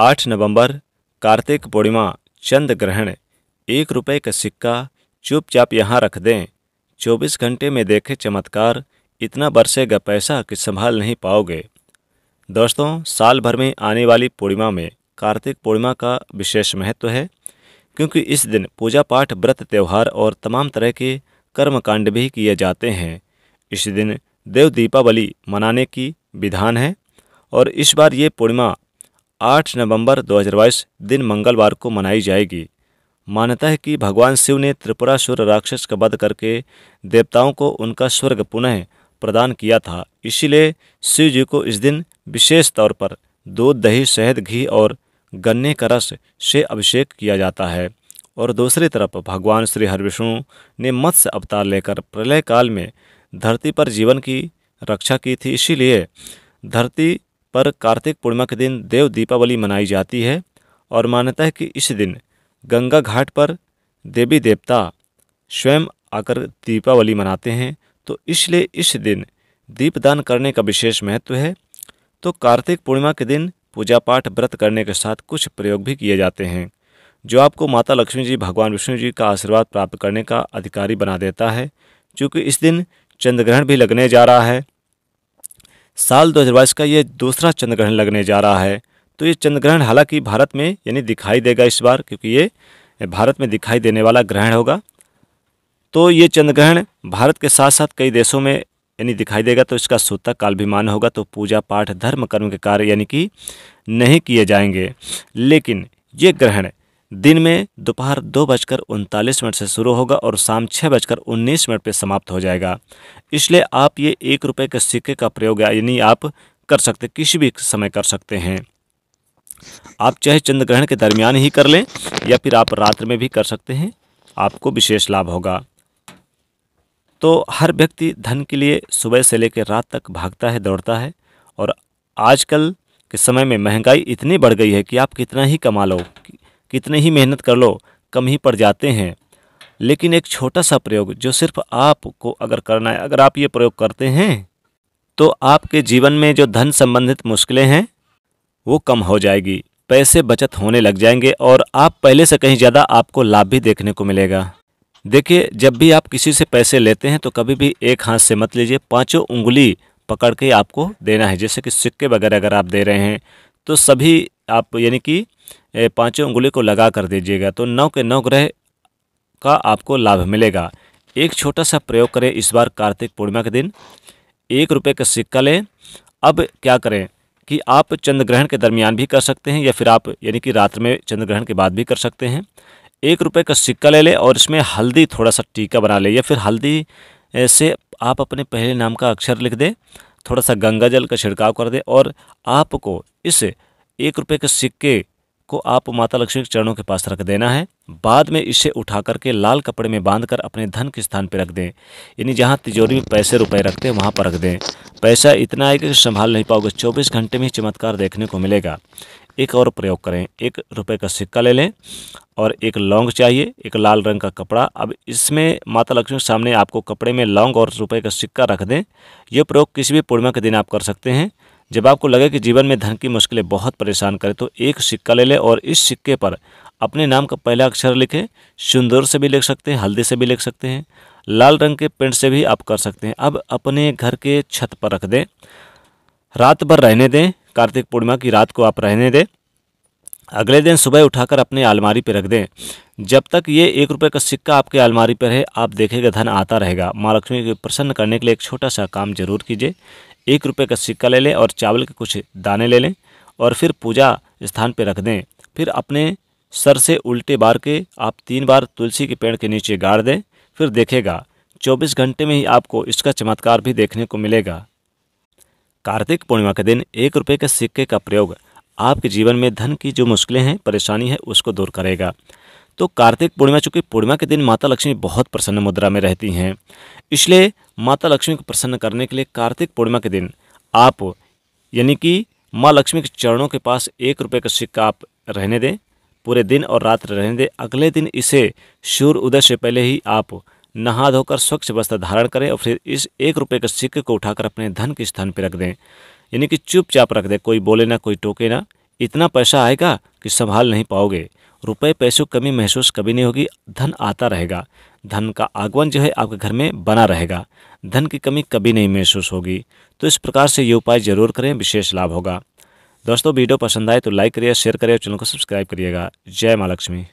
आठ नवंबर कार्तिक पूर्णिमा चंद ग्रहण एक रुपये का सिक्का चुपचाप यहाँ रख दें चौबीस घंटे में देखे चमत्कार इतना बरसेगा पैसा कि संभाल नहीं पाओगे दोस्तों साल भर में आने वाली पूर्णिमा में कार्तिक पूर्णिमा का विशेष महत्व है क्योंकि इस दिन पूजा पाठ व्रत त्यौहार और तमाम तरह के कर्मकांड भी किए जाते हैं इस दिन देव दीपावली मनाने की विधान है और इस बार ये पूर्णिमा 8 नवंबर 2022 दिन मंगलवार को मनाई जाएगी मान्यता है कि भगवान शिव ने त्रिपुरा सुर राक्षस का वध करके देवताओं को उनका स्वर्ग पुनः प्रदान किया था इसीलिए शिव जी को इस दिन विशेष तौर पर दूध दही शहद घी और गन्ने का रस से अभिषेक किया जाता है और दूसरी तरफ भगवान श्री हरविष्णु ने मत्स्य अवतार लेकर प्रलय काल में धरती पर जीवन की रक्षा की थी इसीलिए धरती पर कार्तिक पूर्णिमा के दिन देव दीपावली मनाई जाती है और मान्यता है कि इस दिन गंगा घाट पर देवी देवता स्वयं आकर दीपावली मनाते हैं तो इसलिए इस दिन दीपदान करने का विशेष महत्व है तो कार्तिक पूर्णिमा के दिन पूजा पाठ व्रत करने के साथ कुछ प्रयोग भी किए जाते हैं जो आपको माता लक्ष्मी जी भगवान विष्णु जी का आशीर्वाद प्राप्त करने का अधिकारी बना देता है क्योंकि इस दिन चंद्रग्रहण भी लगने जा रहा है साल 2022 का ये दूसरा चंद्रग्रहण लगने जा रहा है तो ये चंद्रग्रहण हालांकि भारत में यानी दिखाई देगा इस बार क्योंकि ये भारत में दिखाई देने वाला ग्रहण होगा तो ये चंद्रग्रहण भारत के साथ साथ कई देशों में यानी दिखाई देगा तो इसका सूतक काल भी मान होगा तो पूजा पाठ धर्म कर्म के कार्य यानी कि नहीं किए जाएंगे लेकिन ये ग्रहण दिन में दोपहर दो बजकर उनतालीस मिनट से शुरू होगा और शाम छः बजकर उन्नीस मिनट पर समाप्त हो जाएगा इसलिए आप ये एक रुपये के सिक्के का प्रयोग यानी आप कर सकते किसी भी समय कर सकते हैं आप चाहे चंद्र ग्रहण के दरमियान ही कर लें या फिर आप रात्र में भी कर सकते हैं आपको विशेष लाभ होगा तो हर व्यक्ति धन के लिए सुबह से लेकर रात तक भागता है दौड़ता है और आजकल के समय में महंगाई इतनी बढ़ गई है कि आप कितना ही कमा लो कितने ही मेहनत कर लो कम ही पड़ जाते हैं लेकिन एक छोटा सा प्रयोग जो सिर्फ आपको अगर करना है अगर आप ये प्रयोग करते हैं तो आपके जीवन में जो धन संबंधित मुश्किलें हैं वो कम हो जाएगी पैसे बचत होने लग जाएंगे और आप पहले से कहीं ज़्यादा आपको लाभ भी देखने को मिलेगा देखिए जब भी आप किसी से पैसे लेते हैं तो कभी भी एक हाथ से मत लीजिए पाँचों उंगली पकड़ के आपको देना है जैसे कि सिक्के वगैरह अगर आप दे रहे हैं तो सभी आप यानी कि पाँचों उंगली को लगा कर दीजिएगा तो नौ के नौ ग्रह का आपको लाभ मिलेगा एक छोटा सा प्रयोग करें इस बार कार्तिक पूर्णिमा के दिन एक रुपये का सिक्का लें अब क्या करें कि आप चंद्र ग्रहण के दरमियान भी कर सकते हैं या फिर आप यानी कि रात में चंद्र ग्रहण के बाद भी कर सकते हैं एक रुपये का सिक्का ले लें और इसमें हल्दी थोड़ा सा टीका बना लें या फिर हल्दी से आप अपने पहले नाम का अक्षर लिख दें थोड़ा सा गंगा जल का छिड़काव कर दें और आपको इस एक रुपये के सिक्के को आप माता लक्ष्मी के चरणों के पास रख देना है बाद में इसे उठा करके लाल कपड़े में बांध कर अपने धन के स्थान पर रख दें यानी जहाँ तिजोरी में पैसे रुपए रखते हैं वहाँ पर रख दें पैसा इतना है कि संभाल नहीं पाओगे चौबीस घंटे में चमत्कार देखने को मिलेगा एक और प्रयोग करें एक रुपए का सिक्का ले लें और एक लौंग चाहिए एक लाल रंग का कपड़ा अब इसमें माता लक्ष्मी के सामने आपको कपड़े में लौंग और रुपये का सिक्का रख दें यह प्रयोग किसी भी पूर्णिमा के दिन आप कर सकते हैं जब आपको लगे कि जीवन में धन की मुश्किलें बहुत परेशान करें तो एक सिक्का ले लें और इस सिक्के पर अपने नाम का पहला अक्षर लिखें सिंदूर से भी लिख सकते हैं हल्दी से भी लिख सकते हैं लाल रंग के पेंट से भी आप कर सकते हैं अब अपने घर के छत पर रख दें रात भर रहने दें कार्तिक पूर्णिमा की रात को आप रहने दें अगले दिन सुबह उठाकर अपने अलमारी पर रख दें जब तक ये एक रुपये का सिक्का आपके अलमारी पर है आप देखेंगे धन आता रहेगा माँ लक्ष्मी को प्रसन्न करने के लिए एक छोटा सा काम जरूर कीजिए एक रुपये का सिक्का ले लें और चावल के कुछ दाने ले लें और फिर पूजा स्थान पर रख दें फिर अपने सर से उल्टे बार के आप तीन बार तुलसी के पेड़ के नीचे गाड़ दें फिर देखेगा 24 घंटे में ही आपको इसका चमत्कार भी देखने को मिलेगा कार्तिक पूर्णिमा के दिन एक रुपये के सिक्के का प्रयोग आपके जीवन में धन की जो मुश्किलें हैं परेशानी है उसको दूर करेगा तो कार्तिक पूर्णिमा चूँकि पूर्णिमा के दिन माता लक्ष्मी बहुत प्रसन्न मुद्रा में रहती हैं इसलिए माता लक्ष्मी को प्रसन्न करने के लिए कार्तिक पूर्णिमा के दिन आप यानी कि माँ लक्ष्मी के चरणों के पास एक रुपये का सिक्का आप रहने दें पूरे दिन और रात रहने दें अगले दिन इसे सूर्य उदय से पहले ही आप नहा धोकर स्वच्छ वस्त्र धारण करें और फिर इस एक रुपये के सिक्के को उठाकर अपने धन के स्थान पर रख दें यानी कि चुपचाप रख दें कोई बोले ना कोई टोके ना इतना पैसा आएगा कि संभाल नहीं पाओगे रुपए पैसों कमी महसूस कभी नहीं होगी धन आता रहेगा धन का आगमन जो है आपके घर में बना रहेगा धन की कमी कभी नहीं महसूस होगी तो इस प्रकार से ये उपाय जरूर करें विशेष लाभ होगा दोस्तों वीडियो पसंद आए तो लाइक करिए शेयर करिए और चैनल को सब्सक्राइब करिएगा जय माँ लक्ष्मी